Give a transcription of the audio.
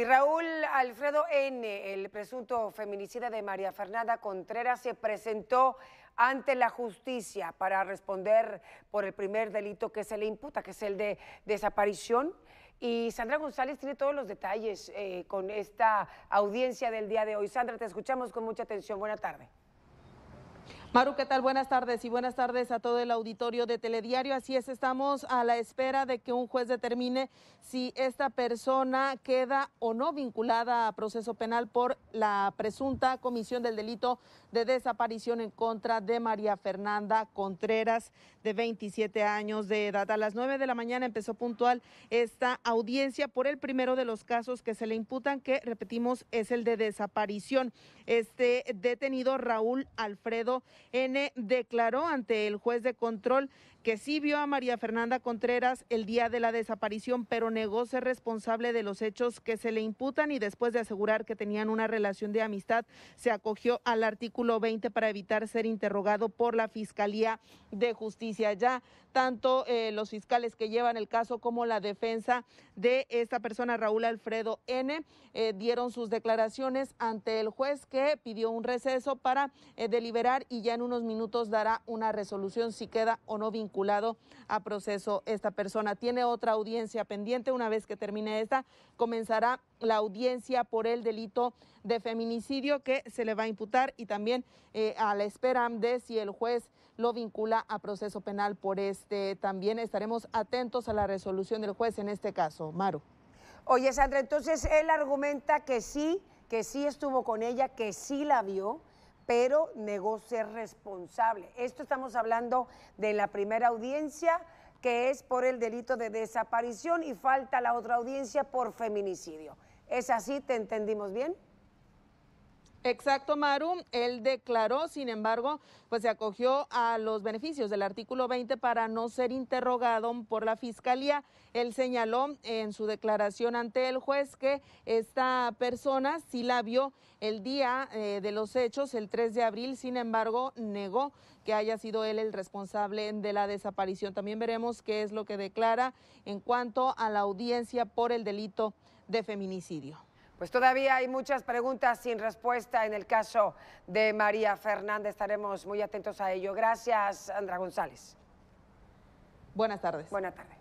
Y Raúl Alfredo N., el presunto feminicida de María Fernanda Contreras, se presentó ante la justicia para responder por el primer delito que se le imputa, que es el de desaparición. Y Sandra González tiene todos los detalles eh, con esta audiencia del día de hoy. Sandra, te escuchamos con mucha atención. Buena tarde. Maru, ¿qué tal? Buenas tardes y buenas tardes a todo el auditorio de Telediario. Así es, estamos a la espera de que un juez determine si esta persona queda o no vinculada a proceso penal por la presunta comisión del delito de desaparición en contra de María Fernanda Contreras, de 27 años de edad. A las 9 de la mañana empezó puntual esta audiencia por el primero de los casos que se le imputan, que repetimos es el de desaparición. Este detenido Raúl Alfredo N declaró ante el juez de control que sí vio a María Fernanda Contreras el día de la desaparición, pero negó ser responsable de los hechos que se le imputan y después de asegurar que tenían una relación de amistad, se acogió al artículo 20 para evitar ser interrogado por la Fiscalía de Justicia. Ya tanto eh, los fiscales que llevan el caso como la defensa de esta persona, Raúl Alfredo N., eh, dieron sus declaraciones ante el juez que pidió un receso para eh, deliberar y ya en unos minutos dará una resolución si queda o no vinculado a proceso esta persona. Tiene otra audiencia pendiente. Una vez que termine esta, comenzará la audiencia por el delito de feminicidio que se le va a imputar y también eh, a la espera de si el juez lo vincula a proceso penal por este. También estaremos atentos a la resolución del juez en este caso. Maru. Oye, Sandra, entonces él argumenta que sí, que sí estuvo con ella, que sí la vio, pero negó ser responsable. Esto estamos hablando de la primera audiencia que es por el delito de desaparición y falta la otra audiencia por feminicidio. ¿Es así? ¿Te entendimos bien? Exacto, Maru. Él declaró, sin embargo, pues se acogió a los beneficios del artículo 20 para no ser interrogado por la fiscalía. Él señaló en su declaración ante el juez que esta persona sí la vio el día eh, de los hechos, el 3 de abril, sin embargo, negó que haya sido él el responsable de la desaparición. También veremos qué es lo que declara en cuanto a la audiencia por el delito de feminicidio. Pues todavía hay muchas preguntas sin respuesta en el caso de María Fernández. Estaremos muy atentos a ello. Gracias, Andra González. Buenas tardes. Buenas tardes.